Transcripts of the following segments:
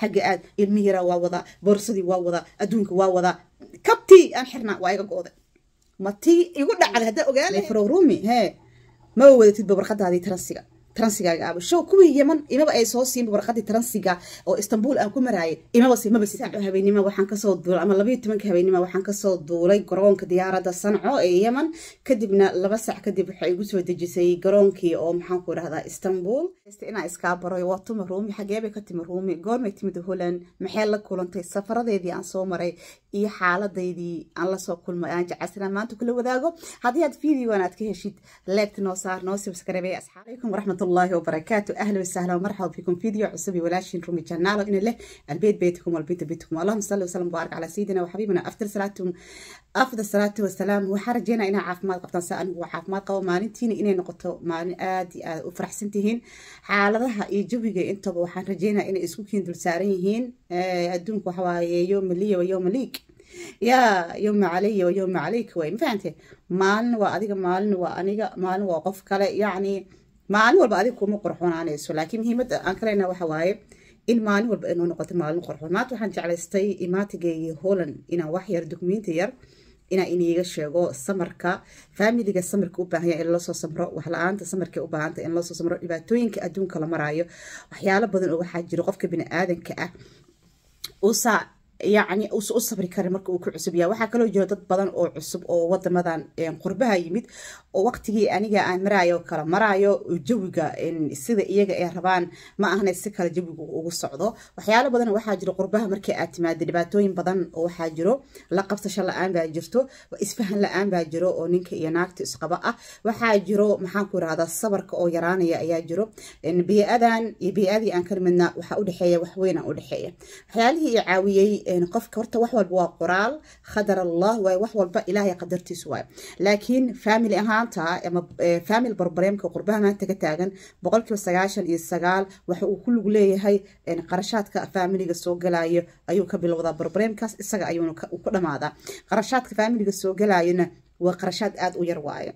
xagga aad ilmi yaraa waa wadaa boorsadii waa wadaa adduunka waa wadaa kabtii aan xirnaa waa iga go-day ma tii igu dhacday haddaa ogaanay frowrumi hee ma wadatid babarqadaadii taransiga taransigaaga aabo show kuwii yeman imaba ay soo siinba warqadii taransiga oo istanbul aan ku maraayay imaba simaba saaco waxaan kasoo duulay ama labayo tobanka habeenimo waxaan kasoo duulay garoonka diyaaradda sanco ee yeman kadibna laba sac kadib waxay igu soo dejisay garoonkii oo maxaan ku idhahdaa istanbul inaan iskaa baroy waa tuma ruumi xageebay ka timi ruumi goormay timid holland maxay la kulantay safaradeedii aan soo maray iyo xaaladaydii aan lasoo kulmay aan jecaysanaa maanta kula wadaago haddii aad videoan aad ka heshid leegta noo saar noo sibskarabey asxaalaykum waraxmatulah الله وبركاته أهلا وسهلا ومرحبا بكم فيديو عصبي ولاشين رومي جنالة إن له البيت بيتكم والبيت بيتكم اللهم صل وسلم وبارك على سيدنا وحبيبنا أفضل صلاتهم أفضل الصلاة والسلام وحرجينا إن عافماد قبطان سأل وحافماد قوة مالنتين إن نقطة مالن آدي آد وفرحسنتهين حالها إيجابية إنتوا وحن رجينا إن إسكوكين دول سارينهين أدونك وحواي يوم لي ويوم ليك yaa yowma calaya wayowma calayka way ma fahamtee maalin waa adiga maalin waa aniga maalin waa qof kale yacni maalin walba adiga kuma qorxonaanayso laakiin muhiimadda aan ka leynaa waxa waaye in maalin walba inuu noqoto maalin qorxon maanta waxaan jeclaystay imaatigayga holland inaan wax yar dukumenti yar inaan iniiga sheego samarka faamiliga samarka u in lasoo samro waxla-aanta samarka u in lasoo samro dhibaatooyinka adduunka la maraayo waxyaalo badan oo waxaa jiro qofka bini aadanka ah uusaa yani uusan u sabri karin marka uu ku cusub yahay waxaa kaloo jiro dad badan oo cusub oo wadamadan qurbaha yimid oo waqtigii aniga aan maraayo kala maraayo jawiga sida iyaga ay rabaan ma ahna si kale jawigu ugu socdo waxyaalo badan waxaa jiro qurbaha markii aad timaado dhibaatooyin badan oo waxaa jiro la qabsasho la-aan baa jirto isfahan la-aan baa jiro oo ninka iyo naagta isqaba ah waxaa jiro maxaanku irahdaa sabarka oo yaraanaya ayaa jiro biiadan iyo biiadii aan ka nimidna waxaa udhexeeya waxweyn aan udhexeeya waxyaalihii i caawiyey qofka horta wax walba waa qoraal qadar allah waay wax walba ilaahay qadartiis waay laakiin family ahaanta ama family barbareemka qurbaha maanta ka taagan boqolkiiba sagaashan iyo sagaal waxa uu ku lug leeyahay qarashaadka faamiliga soo galaayo ayuu ka bilowdaa barbareemkaas isaga ayuuna ku dhammaadaa qarashaadka faamiliga soo galaayona waa qarashaad aada u yar waayo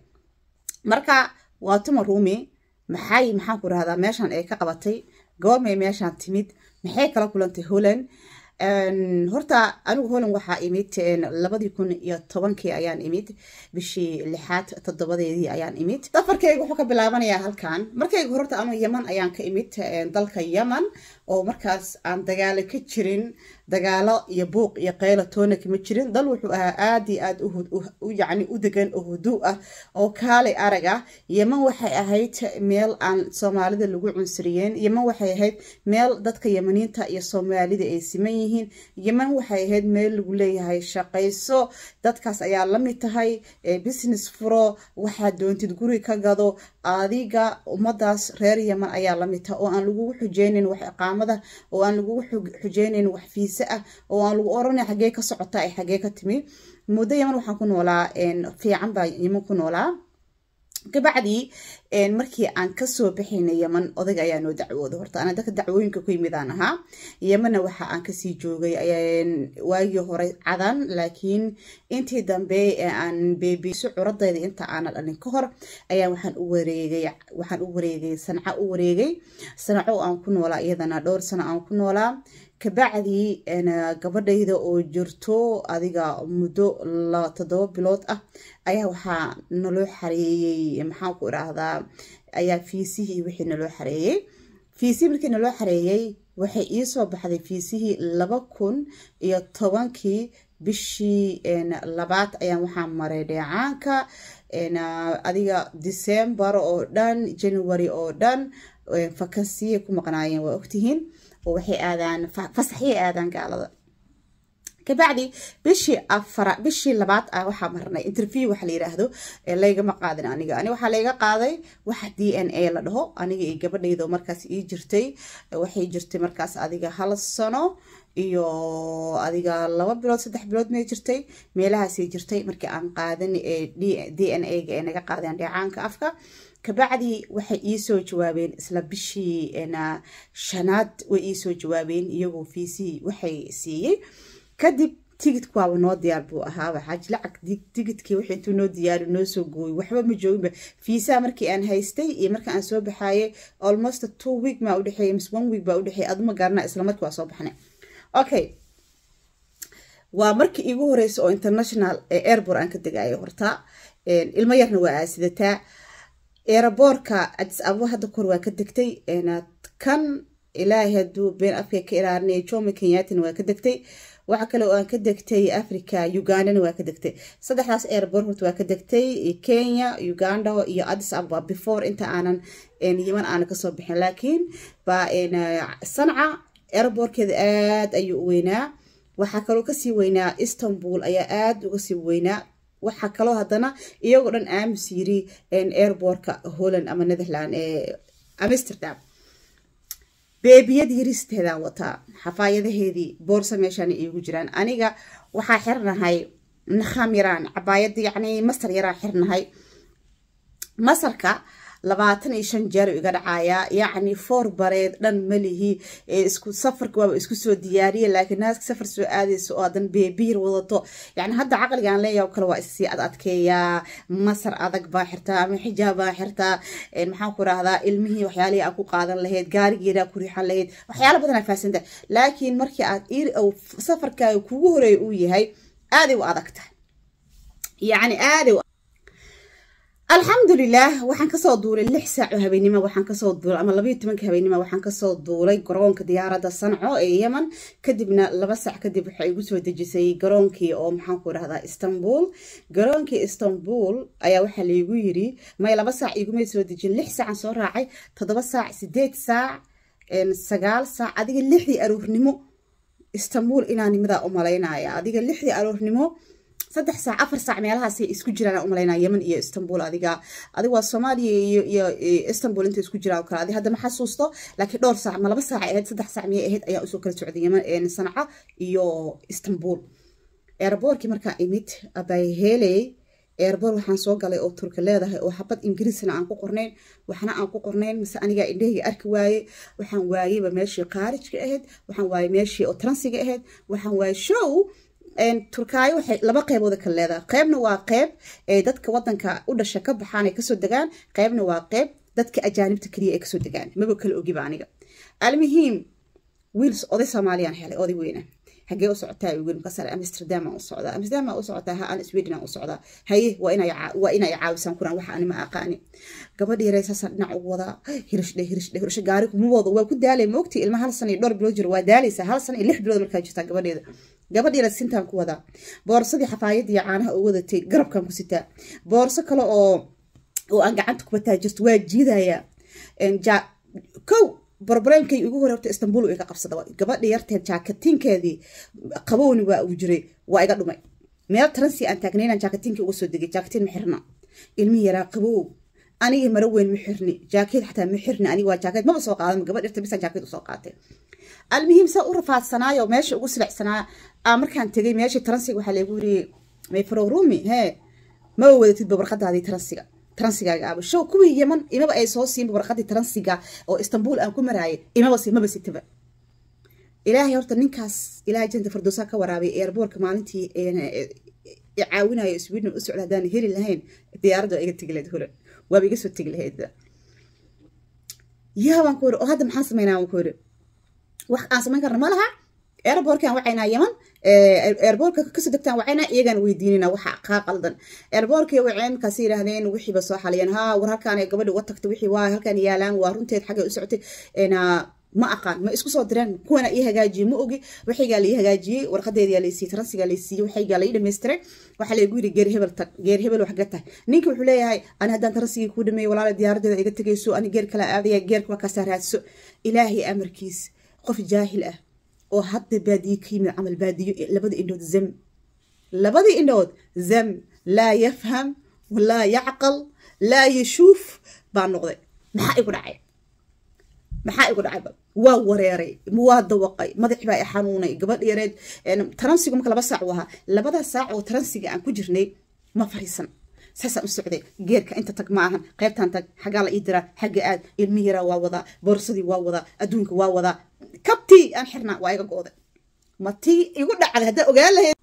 marka waa tuma ruumi maxay maxaan ku rahdaa meeshan ay ka qabatay goormay meeshaan timid maxay kala kulantay holland horta anigu holan waxaa imid labadii kun iyo tobankii ayaan imid bishii lixaad toddobadeedii ayaan imid safarkayga wuxuu ka bilaabanayaa halkan markayga horta anu yaman ayaan ka imid dalka yaman oo markaas aan dagaalo ka jirin dagaalo iyo buuq iyo qeylo toona kama jirin dal wuxuu ahaa aada iyo aada yani u degan oo huduu ah oo kaalay arag ah yeman waxay ahayd meel aan soomaalida lagu cunsiriyeen yeman waxay ahayd meel dadka yamaniinta iyo soomaalida ay siman yihiin yihiin yeman waxay ahayd meel lagu leeyahay shaqayso dadkaas ayaa lamid tahay business furo waxaa doontid guri ka gado adiga ummadaas reer yeman ayaa lamid tahay oo aan lagugu xujeynayn wax iqaamada oo aan lagugu xujeynayn wax fiise ah oo aan lagu oranay xagee ka socota ee xagee ka timi muddo yeman waxaan ku noolaa fiican baa yeman ku noolaa kabacdii markii aan kasoo baxayna yeman odayga ayaa noo dacwooda horta ana dadka dacwooyinka ku yimidaan ahaa yemanna waxa aan kasii joogay waagii hore cadan laakiin intii dambe aan beebiiso curadayda inta aana dhalin ka hor ayaa waxaan u wareegay waxaan u wareegay sanco u wareegay sanaco aan ku noolaa iyadana dhowr sano aan ku noolaa kabacdi gabadhayda oo jirto adiga muddo la bilood ah ayaa waxaa naloo xareeyey maxaan ku idhaahdaa ayaa fiisihii wixii naloo xareeyey fiisihii markii naloo xareeyey waxay iisoo baxday fiisihii laba kun iyo tobankii bishii labaad ayaan waxaa maray dheecaanka adiga disembar oo dhan january oo dhan vakansiya ku maqnaayeen waa ogtihiin oo waxay aadaan fasaxyay aadaan gaalada kabacdi bishii afara bishii labaad a ah, waxaa marnay interview waxa la yiraahdo ee laygama qaadin aniga ani waxaa layga qaaday wax d n a la dhaho aniga iyo gabadhaydo markaas ii jirtay waxay jirtay markaas adiga hal sano iyo adiga laba bilood saddex bilood may jirtay meelahaasay jirtay markii aan qaadan d n a ga ee naga qaadeen dheecaanka afka kabacdi waxay iisoo jawaabeen isla bishii shanaad way iisoo jawaabeen iyagoo fiisihii waxay siiyey kadib tigidku waaba noo diyaar buu ahaaba xaaj lacag tigidkii wax intuu noo diyaari noo soo gooyey waxba ma jooginba fiisaha markii aan haystay iyo marka aan soo baxaayay almost two week maa udhexeeya mise one week baa udhexeeya aduma garanaa islamarkii waa soo baxnay okay waa markii iigu horeysa oo international ee airbor aan ka degayo horta ilma yarna waa aasidataa eeraboorka cadis abo hadda kor waa ka degtay kan ilaahay hadduu been afka ka ilaalinaya jomi kenyatina waa ka degtay waxa kale oo aan ka degtay africa ugandana waa ka degtay saddexdaas eeraboort horta waa ka degtay kenya uganda iyo adis abo ah before inta aanan yiman aanan kasoo bixin laakiin ba sanca eeraboorkeeda aad ayuu u weynaa waxaa kaloo kasii weynaa istanbul ayaa aad uga sii weynaa waxaa kaloo haddana iyagoo dhan aamus yiri airborka holland ama netherland ee amsterdam beebiyad yaristeedaa wataa xafaayadaheedii boorsa meeshaana iigu jiraan aniga waxaa xirnahay nakham yaraan cabaayad yacni masar yaraa xirnahay masarka labaatan iyo shan jeer iga dhacayaa yacni foor bareed dhan malihi isku safarka waaba isku soo diyaariye laakiin naaska safar soo aadayso oo adan beebiyir wadato yacni hadda caqligaan leeyaha o kale waa issii ad adkeeyaa masar adag baa xirtaa ama xijaab baa xirtaa maxaan ku rahdaa ilmihii waxyaalihii aa ku qaadan lahayd gaarigeedaa ku riixan lahayd waxyaalo badanaa fahasantaha laakiin markii aad ir safarkaaga kugu horeeya uu yahay aaday u adag tahay yacni aaday alxamdulilah waxaan kasoo duulay lix saac oo habeenimo waxaan kasoo duulay ama labayo tobanka habeenimo waxaan kasoo duulay garoonka diyaaradda sanco ee yeman kadibna laba saac kadib waxay igu soo dejisay garoonkii oo maxaanku idhahdaa istanbul garoonkii istanbul ayaa waxaa laigu yiri may laba saac igumay soo dejin lix saacan soo raacay toddoba saac sideed saac sagaal saac adiga lixdii aroornimo istanbul inaa nimidaa umalaynaya adiga lixdii aroornimo saddex saac afar saac meelahaasay isku jiraan umalaynaa yeman iyo istanbul adiga adiga waa soomaaliya iyo istanbul inta isku jiraa kale adi hadda ma xasuusto laakiin dhowr saac ma saac ahayd saddex saac miyay ahayd ayaa usoo kala socday yeman sanca iyo istanbul eraboorkii markaa imid abay heeley eerboor waxaan soo galay oo turka leedahay oo xabad ingiriisna aan ku qornayn waxna aan ku qornayn mise anigaa indhehii arki waayey waxaan waayeyba meeshii khaarijka ahayd waxaan waayey meeshii oo taransiga ahayd waxaan waayey show turkaayo waxay laba qeybooda kala leedahay qeybna waa qeyb ay dadka wadanka u dhasha ka baxaan ay kasoo degaan qeybna waa qeyb dadka ajaanibta keliya ay kasoo degaan maba kala ogiba aniga almuhiim wiils oday soomaaliyaan helay oday weyna hagee u socotaa wiil amsterdam u socdaa amsterdam u socdaa ha aan sweden u socdaa haye waa inay caawisaan kuraan waxa anima aqaani gabadha yarey dhinac ugu wadaa hirashdhe hirashdhe hirasho gaari kumawoodo waa ku daalay moogtii ilma hal sana dhowr bilood jiro waa daalaysaa hal sana iyo lix bilood markaa jirtaa gabadheeda gabadhiina sintaan ku wadaa boorsadii xafaayadda iyo caanaha oo wadatay garabkan ku sitaa boorso kale oo oo aan gacanta ku bataa jirto waa jiidayaa kow brobremkay ugu horerta istanbul iga qabsada gabadhi yarteen jaakatinkeedii qabowni waa uu jiray waa iga dhumay meel taransi aan taagnaynan jaakatinka uga soo degay jaakatin maxirna ilmihi yaraa qabow anigi mara weyn ma xirni jaakeed xataa ma xirni aniga waa jaakeed maba soo qaadan gabadh bisaan jaakeed usoo qaatay almuhiim se u rafaadsanaayo meesha ugu silacsanaa aa markaan tegay meeshii taransiga waxaa leegu weriyey mayfarorumi hee ma wadatid babarqadaadii taransiga taransigaaga kuwii yeman imaba ay soo siin babarqadii taransiga oo istanbul aan ku maraayay imaba si maba sitaba ilaahay horta ninkaas ilaahay janta fardoosaa ka waraabay eerboorka maalintii e, e, caawinayo sweden u socda heli lahayn diyaaraddu iga tegi lahayd holan waaba iga soo tegi lahayd yaabaan ku ori oo hadda maxaan sameynaa waan ku ori wax aan samayn karna malaha airbortkan wacaynaa yaman eh, airbortka kasoo degtaan wacaynaa iyagaan weydiinina waxa kaa qaldan airbortkii waceen markaas yidhaahdeen wixiiba soo xaliyeen haa war halkaan gabadhi uga tagtay wixii waa halkaan yaalaan waa runteed xaggay u socotay ma aqaan ma isku soo direen kuwana ii hagaajiye ma ogi waxigaa lai hagaajiyey warqadeedaa laysiiye taransigaa laysiiye waxigaa lai dhamaystiray waxaa lagu yidhi geer tag geer waxga tag ninki wuxuu leeyahay ani haddaan taransigii kuu dhameeyey walaala diyaaradeeda iga tegayso ani geer aadaya geerka markaasaa raadso ilaahay amarkiis qof jaahil ah oo hadda baadiyo ka yimid camal baadiyo labada indhood zam labadii indhood zam laa yafham laa yacqal laa yashuuf baa noqday maxaa igu dhacay maxaa igu dhacay waa wareeray waa dawaqay madaxi baa i xanuunay gabadh yareed taransigu marka laba saac u ahaa labada saac oo taransiga aan ku jirnay ma fariisan saasaa u socday geerka inta tag ma ahan qaybtaan tag xaggaala ii diraa xagga aad ilmi yaraa waa wadaa boorsadii waa wadaa adduunka waa wadaa kabtii aan xirnaa waa iga go-day igu dhacday haddaa ogaan lahayd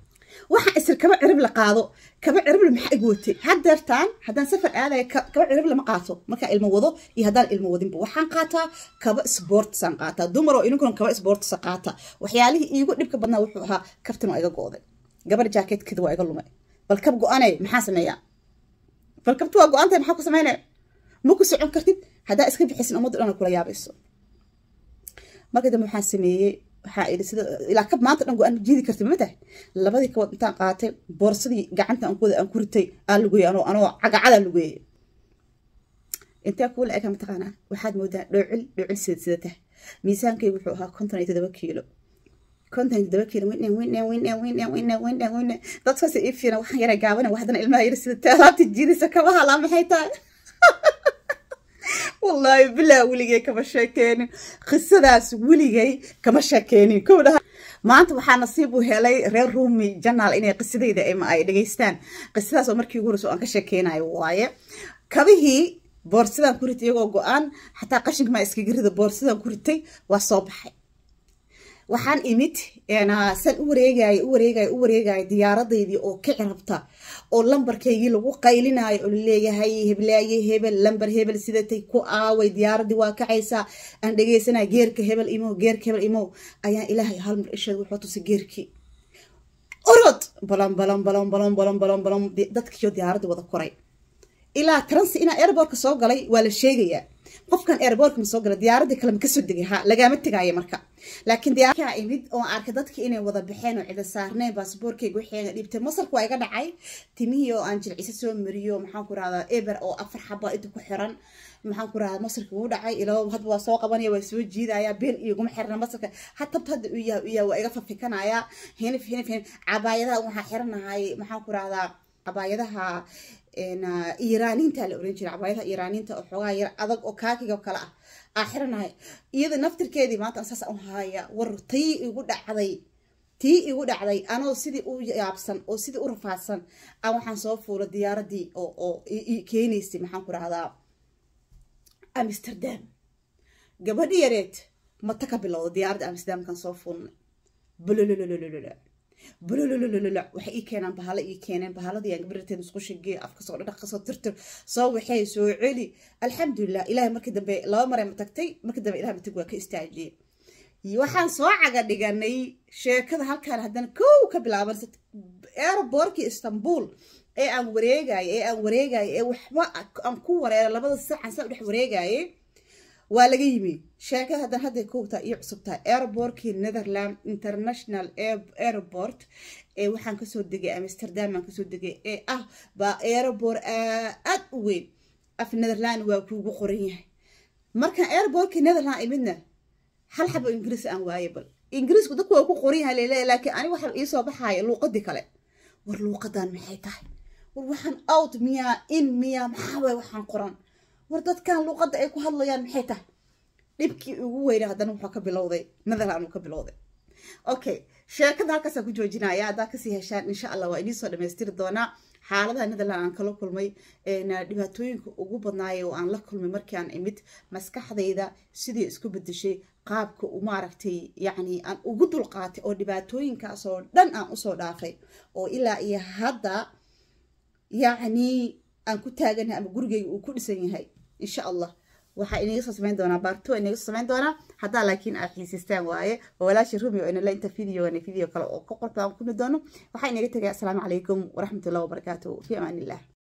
waxaa isir kaba cirib qaado kaba ciribla maxaa igu watay hadeertaan haddaan safar aadaya kaba cirib lama qaato markaa ilmo wado iyo haddaan ilmo wadinba waxaan qaataa kaba isboortisaan qaataa dumaroo ininkan kaba isboortisa qaata waxyaalihii iigu dhibka badnaa wuxuu ahaa kabtan waa iga go gabar jaakeedkeeda waa iga lumay bal kab go-anay maxaa sameeyaa bal kabti waa go-aantahay maxaa ku samayna ma ku socon kartid haddaa iska bixisin ummadda dhan kula yaabayso marka dambe waxaan sameeyey ilaa maanta dhan go-aan jiidi kartid ma tahay labadii kabood intaan qaatay boorsadii gacanta aan kuwada aan ku ritay aan lugeeyey anoo anoo cagacadaa lugeeyey intaa kuu la-eka mataqaanaa waxaad moodaa dhoocil dhoocil sida sida tahay miisaankaygu wuxuu ahaa konton iyo todoba kiilo kontan daba keena wine wine wine bilaa weligay kama sheekeenin qisadaas weligay kama sheekeenin maanta waxaa nasiib u helay reer rumi janal inay qisadayda ay dhegaystaan qisadaas oo markii ugu aan ka sheekeynayo waaye kabihii boorsadaan ku ritay iyagoo go-aan xataa qashinka maa iskaga rida boorsadaan ku ritay waa soo baxay waxaan imid san u wareegay u wareegay diyaaradaydii oo ka cirabta oo lambarkaygii lagu qaylinayo oo laleeyahay heblaaye hebel lambar hebel sidatay ku aaway diyaaradii waa kacaysaa aan dhegeysanay geerka hebel imow geerka hebel imow ayaa ilaahay halmar isheed wuxuu tusay geerkii orod balon balon balon balon balon balon balon dadkiiyo diyaaradii wada koray ilaa transi inaa airbortka soo galay waa la sheegayaa qofkan airbortka ma soo gala diyaaradii kale makasoo kasoo degay ha lagaama tegaayo marka laakiin diyaarkaa imid oo arkay dadkii inay wada baxeen oo cida saarneen baasaboorkeyga waxeena dhiibtay masarku waa iga dhacay timihii oo aan jilcisa soo mariyo maxaan ku rahdaa eber oo afar xaba inta ku xiran maxaan ku rahdaa masarka wuu dhacay ilaa hadda waa soo qabanaya waa soo jiidaya been iguma xirna masarka hatabta hadda u yaha u yaha waa iga fafikanaya hinif hinif hinif cabaayadaha waxaa xiranahay maxaan ku rahdaa cabaayadaha iiraaniinta la oran jiray cabaayada iiraaniinta oo xoogaa yar adag oo kaakiga kale ah aaxiranahay iyada naftirkeedii maanta saas u haya war tii igu dhacday tii igu dhacday anoo sidii u yaabsan oo sidii u rafaadsan aan waxaan soo fuula diyaaradii oo keenaysay maxaan ku dhahdaa amsterdam gabadhi yareed mata ka bilowda diyaaradda amsterdamkan soo fuulnay bololololololo bulololololola waxay ii keenaan bahalo ii keeneen bahaladii aan gabarteed isku afka soo dhadhaq kasoo tirtir soo waxay soo celi alxamdulilah ilaahay markii dambe laba maree ma tagtay markii matag waa ka istaajiyey waxaan soo caga dhiganay sheekada halkaan haddana kow ka bilaaban aerobortkii istanbul ee aan wareegayo ee aan wareegayo ee waxba aan ku wareero labada sac aan saa u dhex wareegaye waa laga yimi sheeke haddan hadday koogtaa iyo cusubtaa netherland international airport ee waxaan kasoo degay amsterdam aan kasoo degay ee ah baa airbort aad u weyn af netherland waa kuugu qoran yahay markaan airbortkii netherland imidna hal xabo ingiriis aan waaye bal ingiriisku dadku waa ku qoran yahay lele laakiin ani waxaa iisoo baxaaya luuqadii kale war luuqadan maxay tahay war waxaan out miyaa in miyaa maxaa waay waxaan qoran war dadkan luuqadda ay ku hadlayaan maxay tahay dhibkii ugu weynaa haddana wuxuu ka bilowday netherland uu ka bilowday okay sheekada halkaasaan ku joojinaya haddaad kasii heshaan insha allah waa idiin soo dhamaystiri doonaa xaaladaha netherland aan kala kulmay dhibaatooyinka ugu badnaaye oo aan la kulmay markii aan imid maskaxdayda sidii isku bedeshay qaabka maaragtay yacni aan ugu dulqaatay oo dhibaatooyinkaasoo dhan aan usoo dhaafay oo ilaa iyo hadda yacnii aan ku taaganahay ama gurigeyga uu ku dhisan yahay insha allah waxaa inaga soo samayn doonaa baartu inaga soo samayn doonaa haddaa laakiin aad xiisaystaan waaye oo walaasha rumi oo inala inta videoana video kale oo ka qorta aan kuni doono waxaa inaga tegaya asalaamu calaykum waraxmatullahi wabarakaatuhu fi amaan illah